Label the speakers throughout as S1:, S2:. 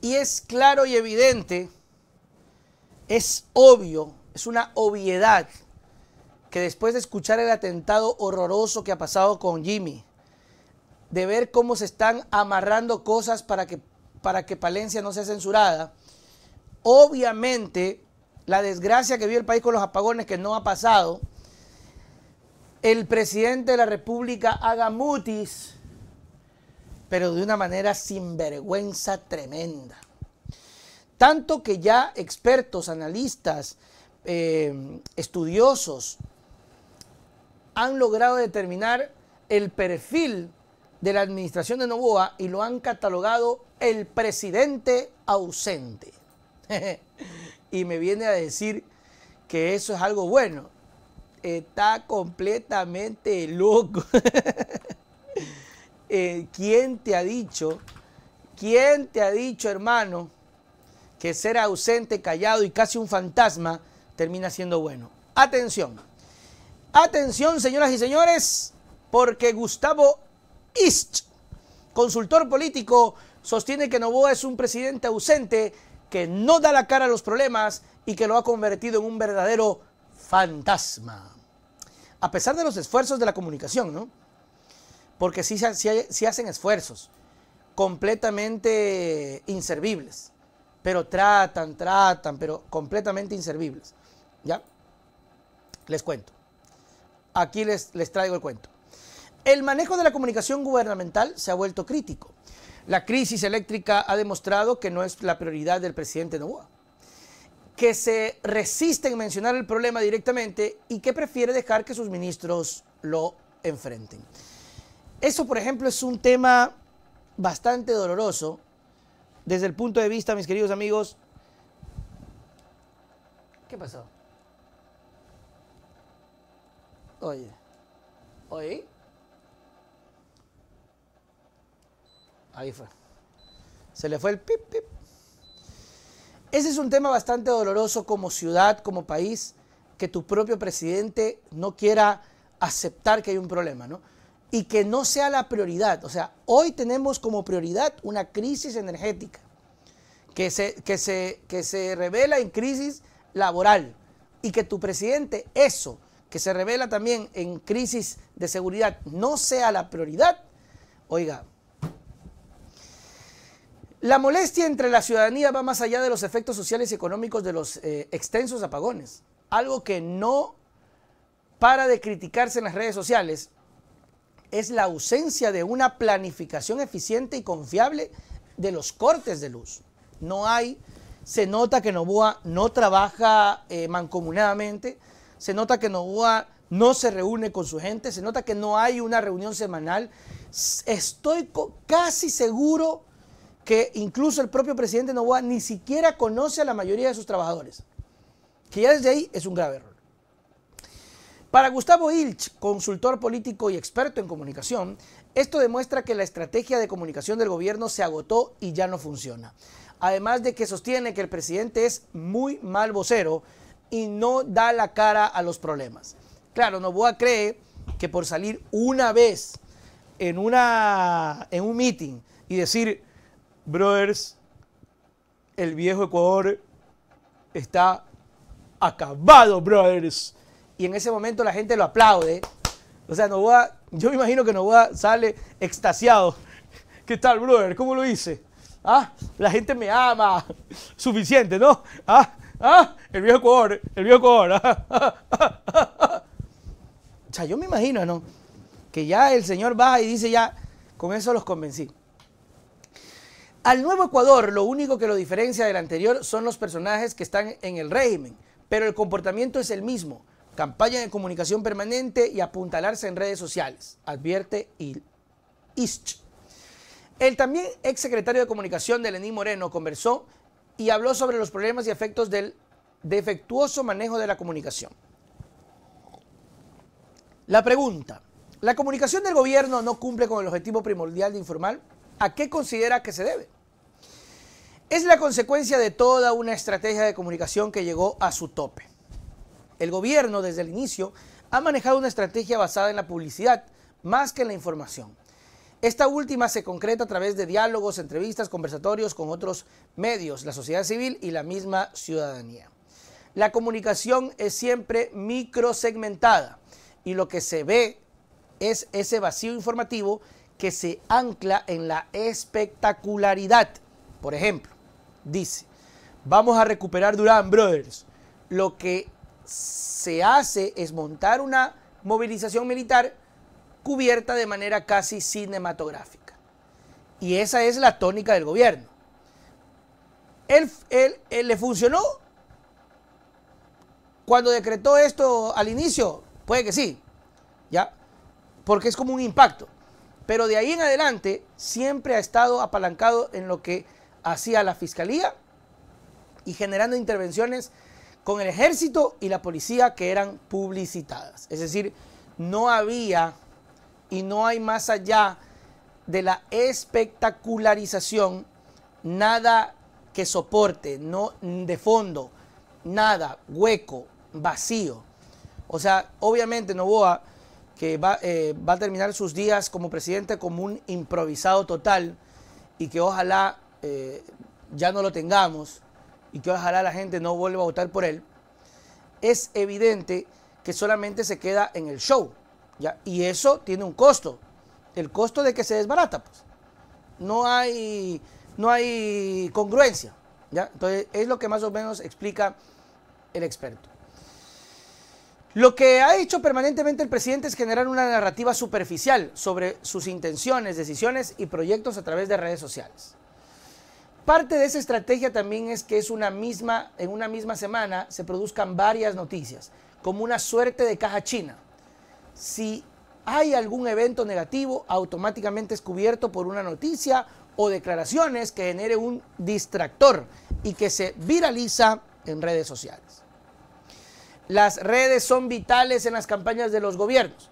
S1: Y es claro y evidente, es obvio, es una obviedad que después de escuchar el atentado horroroso que ha pasado con Jimmy, de ver cómo se están amarrando cosas para que, para que Palencia no sea censurada, obviamente la desgracia que vio el país con los apagones que no ha pasado, el presidente de la República haga mutis pero de una manera sinvergüenza tremenda. Tanto que ya expertos, analistas, eh, estudiosos han logrado determinar el perfil de la administración de Novoa y lo han catalogado el presidente ausente. y me viene a decir que eso es algo bueno. Está completamente loco. Eh, ¿quién te ha dicho? ¿Quién te ha dicho, hermano, que ser ausente, callado y casi un fantasma termina siendo bueno? Atención. Atención, señoras y señores, porque Gustavo Ist, consultor político, sostiene que Novoa es un presidente ausente que no da la cara a los problemas y que lo ha convertido en un verdadero fantasma. A pesar de los esfuerzos de la comunicación, ¿no? porque sí, hacen esfuerzos completamente inservibles, pero tratan, tratan, pero completamente inservibles. ¿Ya? Les cuento. Aquí les, les traigo el cuento. El manejo de la comunicación gubernamental se ha vuelto crítico. La crisis eléctrica ha demostrado que no es la prioridad del presidente Novoa, que se resiste en mencionar el problema directamente y que prefiere dejar que sus ministros lo enfrenten. Eso, por ejemplo, es un tema bastante doloroso desde el punto de vista, mis queridos amigos. ¿Qué pasó? Oye. Oye. Ahí fue. Se le fue el pip, pip. Ese es un tema bastante doloroso como ciudad, como país, que tu propio presidente no quiera aceptar que hay un problema, ¿no? y que no sea la prioridad. O sea, hoy tenemos como prioridad una crisis energética que se, que se, que se revela en crisis laboral y que tu presidente eso, que se revela también en crisis de seguridad, no sea la prioridad. Oiga, la molestia entre la ciudadanía va más allá de los efectos sociales y económicos de los eh, extensos apagones, algo que no para de criticarse en las redes sociales es la ausencia de una planificación eficiente y confiable de los cortes de luz. No hay, se nota que Novoa no trabaja eh, mancomunadamente, se nota que Novoa no se reúne con su gente, se nota que no hay una reunión semanal. Estoy casi seguro que incluso el propio presidente Novoa ni siquiera conoce a la mayoría de sus trabajadores, que ya desde ahí es un grave error. Para Gustavo Ilch, consultor político y experto en comunicación, esto demuestra que la estrategia de comunicación del gobierno se agotó y ya no funciona. Además de que sostiene que el presidente es muy mal vocero y no da la cara a los problemas. Claro, a cree que por salir una vez en, una, en un meeting y decir, brothers, el viejo Ecuador está acabado, brothers y en ese momento la gente lo aplaude. O sea, Novoa, yo me imagino que Novoa sale extasiado. ¿Qué tal, brother? ¿Cómo lo hice? ¿Ah? La gente me ama. Suficiente, ¿no? ¿Ah? ¿Ah? El viejo Ecuador, el viejo Ecuador. O sea, yo me imagino, ¿no? Que ya el señor va y dice ya, con eso los convencí. Al nuevo Ecuador, lo único que lo diferencia del anterior son los personajes que están en el régimen, pero el comportamiento es el mismo campaña de comunicación permanente y apuntalarse en redes sociales, advierte Il Isch. El también ex secretario de Comunicación de Lenín Moreno conversó y habló sobre los problemas y efectos del defectuoso manejo de la comunicación. La pregunta, ¿la comunicación del gobierno no cumple con el objetivo primordial de informar? ¿A qué considera que se debe? Es la consecuencia de toda una estrategia de comunicación que llegó a su tope. El gobierno, desde el inicio, ha manejado una estrategia basada en la publicidad más que en la información. Esta última se concreta a través de diálogos, entrevistas, conversatorios con otros medios, la sociedad civil y la misma ciudadanía. La comunicación es siempre microsegmentada y lo que se ve es ese vacío informativo que se ancla en la espectacularidad. Por ejemplo, dice, vamos a recuperar Durán Brothers, lo que se hace es montar una movilización militar cubierta de manera casi cinematográfica. Y esa es la tónica del gobierno. Él, le funcionó cuando decretó esto al inicio, puede que sí, ¿ya? Porque es como un impacto. Pero de ahí en adelante siempre ha estado apalancado en lo que hacía la fiscalía y generando intervenciones con el ejército y la policía que eran publicitadas. Es decir, no había y no hay más allá de la espectacularización nada que soporte, no de fondo, nada, hueco, vacío. O sea, obviamente Novoa, que va, eh, va, a terminar sus días como presidente como un improvisado total y que ojalá eh, ya no lo tengamos, y que ojalá la gente no vuelva a votar por él, es evidente que solamente se queda en el show. ¿ya? Y eso tiene un costo. El costo de que se desbarata. Pues. No, hay, no hay congruencia. ¿ya? Entonces es lo que más o menos explica el experto. Lo que ha hecho permanentemente el presidente es generar una narrativa superficial sobre sus intenciones, decisiones y proyectos a través de redes sociales. Parte de esa estrategia también es que es una misma, en una misma semana se produzcan varias noticias, como una suerte de caja china. Si hay algún evento negativo, automáticamente es cubierto por una noticia o declaraciones que genere un distractor y que se viraliza en redes sociales. Las redes son vitales en las campañas de los gobiernos,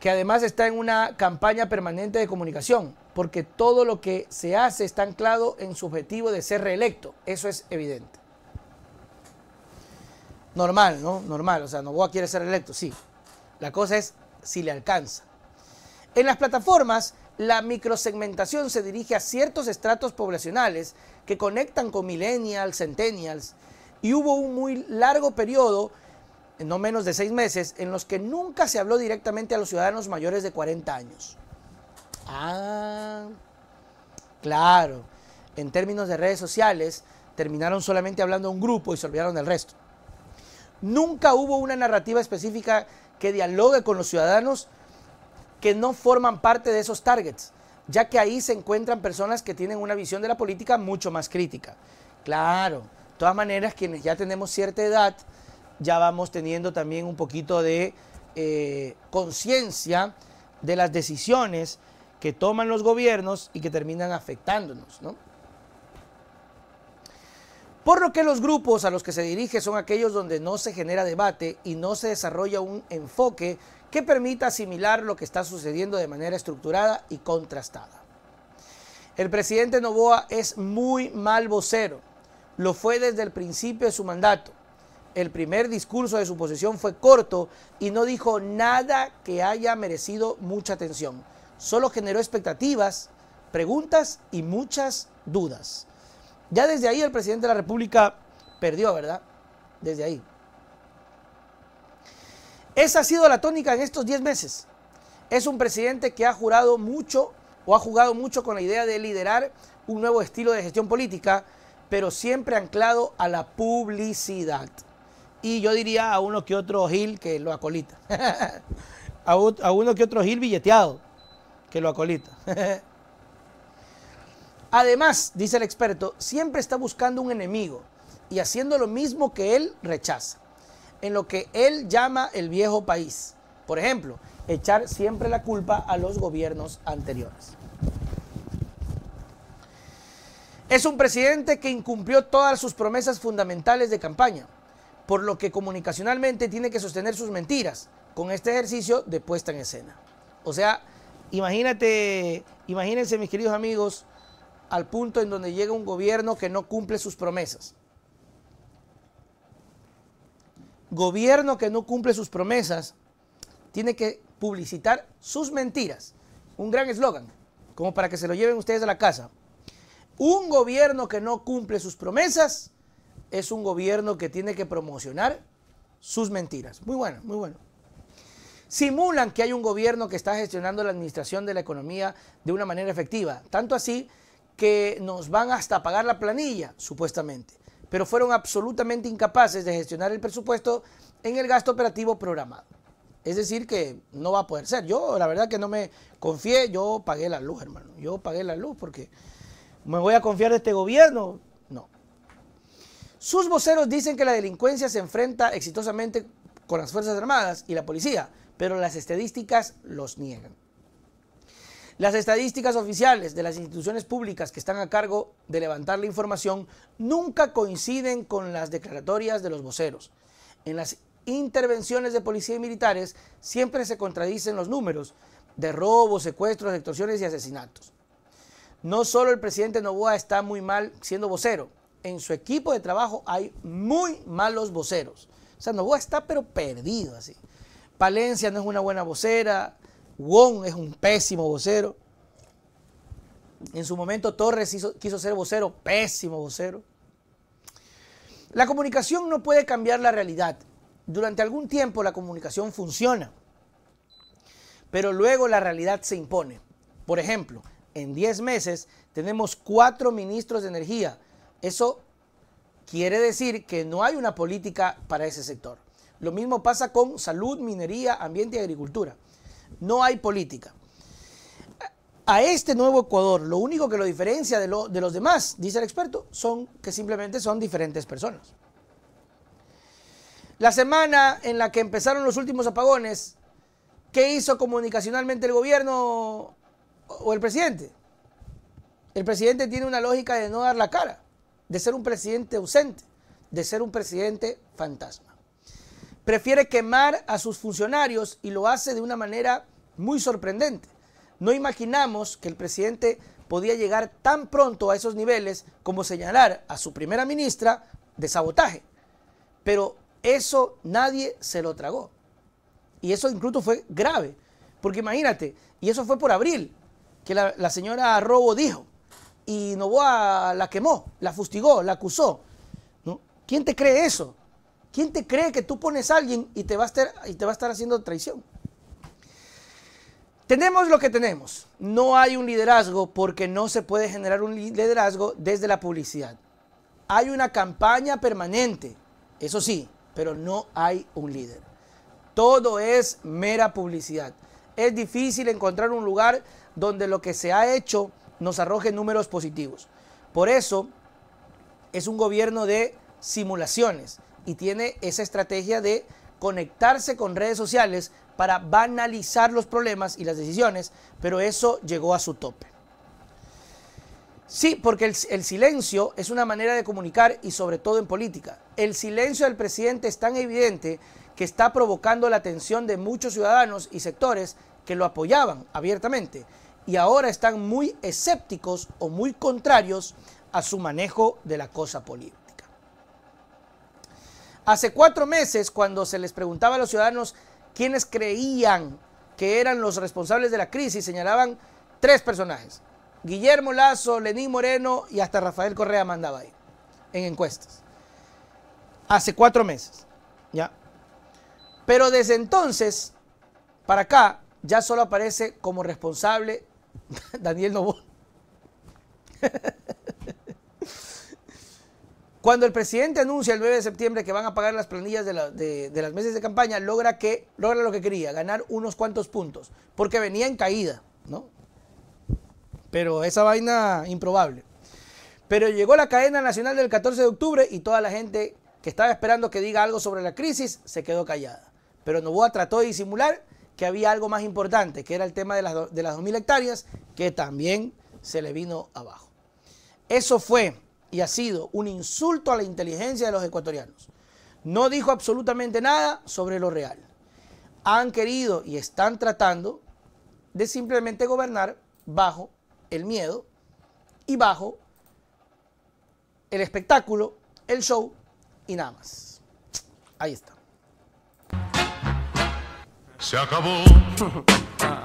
S1: que además está en una campaña permanente de comunicación porque todo lo que se hace está anclado en su objetivo de ser reelecto. Eso es evidente. Normal, ¿no? Normal. O sea, Novoa quiere ser reelecto, sí. La cosa es si le alcanza. En las plataformas, la microsegmentación se dirige a ciertos estratos poblacionales que conectan con millennials, centennials, y hubo un muy largo periodo, no menos de seis meses, en los que nunca se habló directamente a los ciudadanos mayores de 40 años. Ah, claro. En términos de redes sociales, terminaron solamente hablando a un grupo y se olvidaron del resto. Nunca hubo una narrativa específica que dialogue con los ciudadanos que no forman parte de esos targets, ya que ahí se encuentran personas que tienen una visión de la política mucho más crítica. Claro, de todas maneras, quienes ya tenemos cierta edad, ya vamos teniendo también un poquito de eh, conciencia de las decisiones que toman los gobiernos y que terminan afectándonos, Por lo que los grupos a los que se dirige son aquellos donde no se genera debate y no se desarrolla un enfoque que permita asimilar lo que está sucediendo de manera estructurada y contrastada. El presidente Novoa es muy mal vocero, lo fue desde el principio de su mandato. El primer discurso de su posición fue corto y no dijo nada que haya merecido mucha atención solo generó expectativas, preguntas y muchas dudas. Ya desde ahí el presidente de la República perdió, ¿verdad? Desde ahí. Esa ha sido la tónica en estos 10 meses. Es un presidente que ha jurado mucho o ha jugado mucho con la idea de liderar un nuevo estilo de gestión política, pero siempre anclado a la publicidad. Y yo diría a uno que otro Gil que lo acolita. a, uno que otro Gil billeteado que lo acolita. Además, dice el experto, siempre está buscando un enemigo y haciendo lo mismo que él rechaza, en lo que él llama el viejo país. Por ejemplo, echar siempre la culpa a los gobiernos anteriores. Es un presidente que incumplió todas sus promesas fundamentales de campaña, por lo que comunicacionalmente tiene que sostener sus mentiras con este ejercicio de puesta en escena. O sea, Imagínate, imagínense mis queridos amigos, al punto en donde llega un gobierno que no cumple sus promesas. Gobierno que no cumple sus promesas tiene que publicitar sus mentiras. Un gran eslogan, como para que se lo lleven ustedes a la casa. Un gobierno que no cumple sus promesas es un gobierno que tiene que promocionar sus mentiras. Muy bueno, muy bueno simulan que hay un gobierno que está gestionando la administración de la economía de una manera efectiva. Tanto así que nos van hasta a pagar la planilla, supuestamente. Pero fueron absolutamente incapaces de gestionar el presupuesto en el gasto operativo programado. Es decir, que no va a poder ser. Yo, la verdad que no me confié, yo pagué la luz, hermano. Yo pagué la luz porque me voy a confiar de este gobierno. No. Sus voceros dicen que la delincuencia se enfrenta exitosamente con las Fuerzas Armadas y la policía pero las estadísticas los niegan. Las estadísticas oficiales de las instituciones públicas que están a cargo de levantar la información nunca coinciden con las declaratorias de los voceros. En las intervenciones de policía y militares siempre se contradicen los números de robos, secuestros, extorsiones y asesinatos. No solo el presidente Novoa está muy mal siendo vocero, en su equipo de trabajo hay muy malos voceros. O sea, Novoa está pero perdido así. Valencia no es una buena vocera, Wong es un pésimo vocero. En su momento Torres quiso ser vocero, pésimo vocero. La comunicación no puede cambiar la realidad. Durante algún tiempo la comunicación funciona, pero luego la realidad se impone. Por ejemplo, en 10 meses tenemos cuatro ministros de energía. Eso quiere decir que no hay una política para ese sector. Lo mismo pasa con salud, minería, ambiente y agricultura. No hay política. A este nuevo Ecuador, lo único que lo diferencia de, de los demás, dice el experto, son que simplemente son diferentes personas. La semana en la que empezaron los últimos apagones, ¿qué hizo comunicacionalmente el gobierno o el presidente? El presidente tiene una lógica de no dar la cara, de ser un presidente ausente, de ser un presidente fantasma prefiere quemar a sus funcionarios y lo hace de una manera muy sorprendente. No imaginamos que el presidente podía llegar tan pronto a esos niveles como señalar a su primera ministra de sabotaje. Pero eso nadie se lo tragó. Y eso incluso fue grave. Porque imagínate, y eso fue por abril, que la, señora Robo dijo, y Novoa la quemó, la fustigó, la acusó. ¿Quién te cree eso? ¿Quién te cree que tú pones a alguien y te va a estar, haciendo traición? Tenemos lo que tenemos. No hay un liderazgo porque no se puede generar un liderazgo desde la publicidad. Hay una campaña permanente, eso sí, pero no hay un líder. Todo es mera publicidad. Es difícil encontrar un lugar donde lo que se ha hecho nos arroje números positivos. Por eso es un gobierno de simulaciones, y tiene esa estrategia de conectarse con redes sociales para banalizar los problemas y las decisiones, pero eso llegó a su tope. Sí, porque el, silencio es una manera de comunicar y sobre todo en política. El silencio del presidente es tan evidente que está provocando la atención de muchos ciudadanos y sectores que lo apoyaban abiertamente y ahora están muy escépticos o muy contrarios a su manejo de la cosa política. Hace cuatro meses, cuando se les preguntaba a los ciudadanos quiénes creían que eran los responsables de la crisis, señalaban tres personajes. Guillermo Lazo, Lenín Moreno y hasta Rafael Correa mandaba ahí, en encuestas. Hace cuatro meses, ¿ya? Pero desde entonces, para acá, ya solo aparece como responsable Daniel Novoa. Cuando el presidente anuncia el 9 de septiembre que van a pagar las planillas de, las meses de campaña, logra, que, logra lo que quería, ganar unos cuantos puntos, porque venía en caída, ¿no? Pero esa vaina improbable. Pero llegó la cadena nacional del 14 de octubre y toda la gente que estaba esperando que diga algo sobre la crisis se quedó callada. Pero Novoa trató de disimular que había algo más importante, que era el tema de las, de las 2.000 hectáreas, que también se le vino abajo. Eso fue y ha sido un insulto a la inteligencia de los ecuatorianos. No dijo absolutamente nada sobre lo real. Han querido y están tratando de simplemente gobernar bajo el miedo y bajo el espectáculo, el show y nada más. Ahí está. Se acabó.